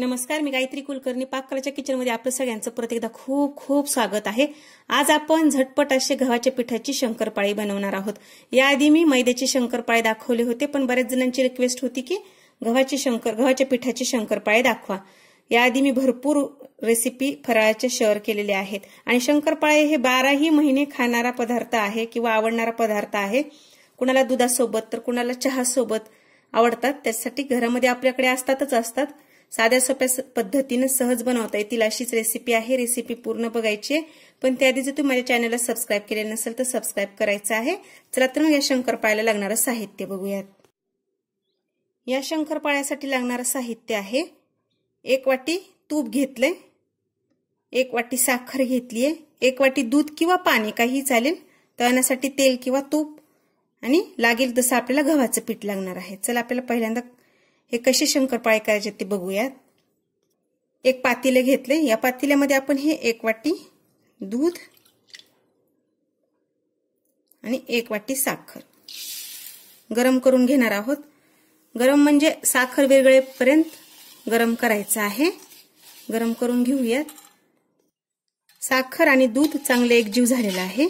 नमस्कार मी गायत्री कुलकर्णी पाककलाच्या किचनमध्ये आपलं सगळ्यांचं परत एकदा खूप खूप स्वागत आहे आज आपण झटपट असे गव्हाच्या पिठाची शंकरपाळी बनवणार आहोत याआधी मी मैद्याची शंकरपाळे दाखवले होते पण बऱ्याच जणांची रिक्वेस्ट होती की गव्हाची शंकर गव्हाच्या पिठाची शंकरपाळे दाखवा याआधी मी भरपूर रेसिपी फराळाच्या शेअर केलेले आहेत आणि शंकरपाळे हे बाराही महिने खाणारा पदार्थ आहे किंवा आवडणारा पदार्थ आहे कुणाला दुधासोबत तर कुणाला चहासोबत आवडतात त्यासाठी घरामध्ये आपल्याकडे असतातच असतात साध्या सोप्या पद्धतीनं सहज बनवता येतील अशीच रेसिपी आहे रेसिपी पूर्ण बघायची पण त्याआधी जर तुम्ही माझ्या चॅनलला सबस्क्राईब केले नसेल तर सबस्क्राईब करायचं आहे चला तर मग या शंकरपाळ्याला लागणारं साहित्य बघूयात या शंकरपाळ्यासाठी लागणारं साहित्य आहे एक वाटी तूप घेतलंय एक वाटी साखर घेतलीये एक वाटी दूध किंवा पाणी काही चालेल तळण्यासाठी तेल किंवा तूप आणि लागेल तसं आपल्याला गव्हाचं पीठ लागणार आहे चला आपल्याला पहिल्यांदा हे कसे शंकरपाळे करायचे ते बघूयात एक पातीले घेतले या पातील्यामध्ये आपण हे एक वाटी दूध आणि एक वाटी साखर गरम करून घेणार आहोत गरम म्हणजे साखर वेगळेपर्यंत गरम करायचं आहे गरम करून घेऊयात साखर आणि दूध चांगले एकजीव झालेला आहे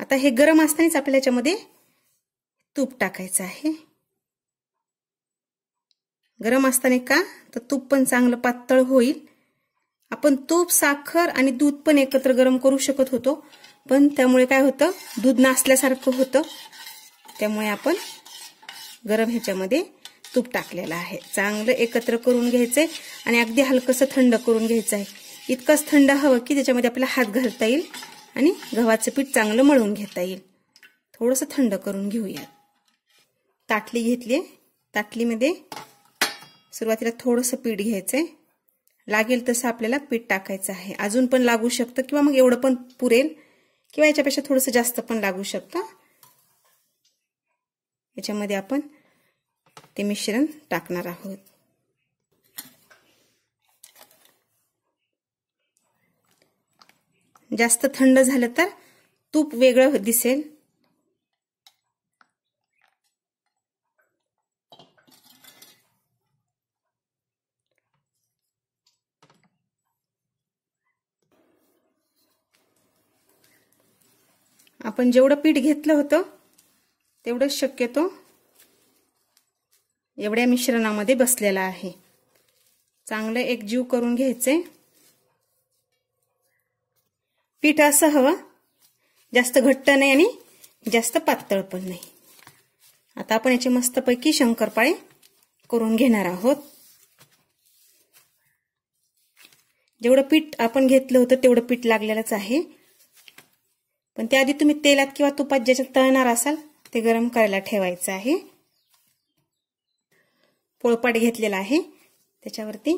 आता हे गरम असतानाच आपल्याला याच्यामध्ये तूप टाकायचं आहे गरम असताना का तर तूप पण चांगलं पातळ होईल आपण तूप साखर आणि दूध पण एकत्र गरम करू शकत होतो पण त्यामुळे काय होतं दूध नासल्यासारखं होतं त्यामुळे आपण गरम ह्याच्यामध्ये तूप टाकलेलं आहे चांगलं एकत्र करून घ्यायचंय आणि अगदी हलकंसं थंड करून घ्यायचं आहे इतकंच थंड हवं की त्याच्यामध्ये आपला हात घालता येईल आणि गव्हाचं पीठ चांगलं मळून घेता येईल थोडंसं थंड करून घेऊया ताटली घेतली ताटलीमध्ये सुरुवातीला थोडंसं पीठ घ्यायचं आहे लागेल तसं आपल्याला पीठ टाकायचं आहे अजून पण लागू शकतं किंवा मग एवढं पण पुरेल किंवा याच्यापेक्षा थोडंसं जास्त पण लागू शकतं याच्यामध्ये आपण ते मिश्रण टाकणार आहोत जास्त थंड झालं तर तूप वेगळं दिसेल आपण जेवढं पीठ घेतलं होतं तेवढंच शक्यतो एवढ्या मिश्रणामध्ये बसलेला आहे चांगलं एक जीव करून घ्यायचे पीठ असं हवं जास्त घट्ट नाही आणि जास्त पातळ पण नाही आता आपण याचे मस्तपैकी शंकरपाळे करून घेणार आहोत जेवढं पीठ आपण घेतलं होतं तेवढं पीठ लागलेलंच आहे पण त्याआधी तुम्ही तेलात किंवा तुपात ज्याच्यात तळणार असाल ते गरम करायला ठेवायचं आहे पोळपाट घेतलेला आहे त्याच्यावरती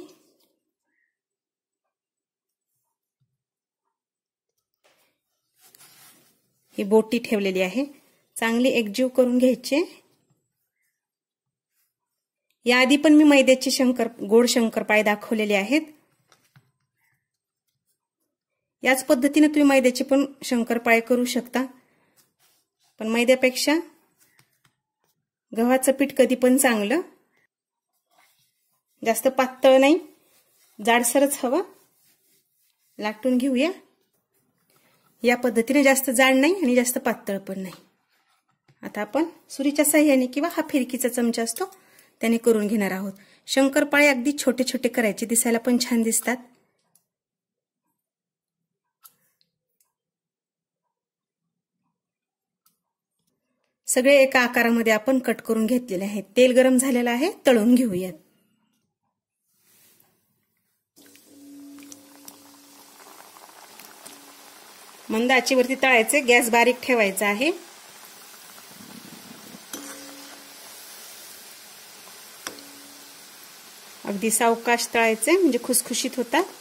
ही बोटी ठेवलेली आहे चांगली एकजीव करून घ्यायचे याआधी पण मी मैद्याचे शंकर गोड पाय दाखवलेले आहेत याच पद्धतीने तुम्ही मैद्याचे पण शंकरपाळे करू शकता पण मैद्यापेक्षा गव्हाचं पीठ कधी पण चांगलं जास्त पातळ नाही जाडसरच हवं लाटून घेऊया या पद्धतीने जास्त जाड नाही आणि जास्त पातळ पण नाही आता आपण सुरीच्या साह्याने किंवा हा फिरकीचा चमचा असतो त्याने करून घेणार आहोत शंकरपाळे अगदी छोटे छोटे करायचे दिसायला पण छान दिसतात सगळे एका आकारामध्ये आपण कट करून घेतलेले आहेत तेल गरम झालेलं आहे तळून घेऊयात मंद वरती तळायचे गॅस बारीक ठेवायचा आहे अगदी सावकाश तळायचे म्हणजे खुसखुशीत होतात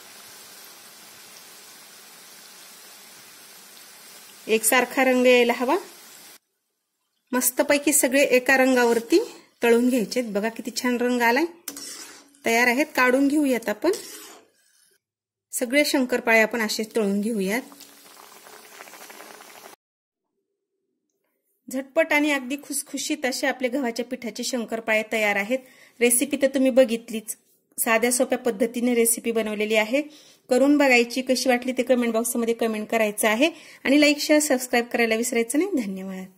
एकसारखा रंग यायला हवा मस्तपैकी सगळे एका रंगावरती तळून घ्यायचे बघा किती छान रंग आलाय तयार आहेत काढून घेऊयात आपण सगळे शंकरपाळे आपण असे तळून घेऊयात झटपट आणि अगदी खुसखुशीत असे आपले गव्हाच्या पिठाचे शंकरपाळे तयार आहेत रेसिपी तर तुम्ही बघितलीच साध्या सोप्या पद्धतीने रेसिपी बनवलेली आहे करून बघायची कशी वाटली ते कमेंट बॉक्समध्ये कमेंट करायचं आहे आणि लाईक शेअर सबस्क्राईब करायला विसरायचं नाही धन्यवाद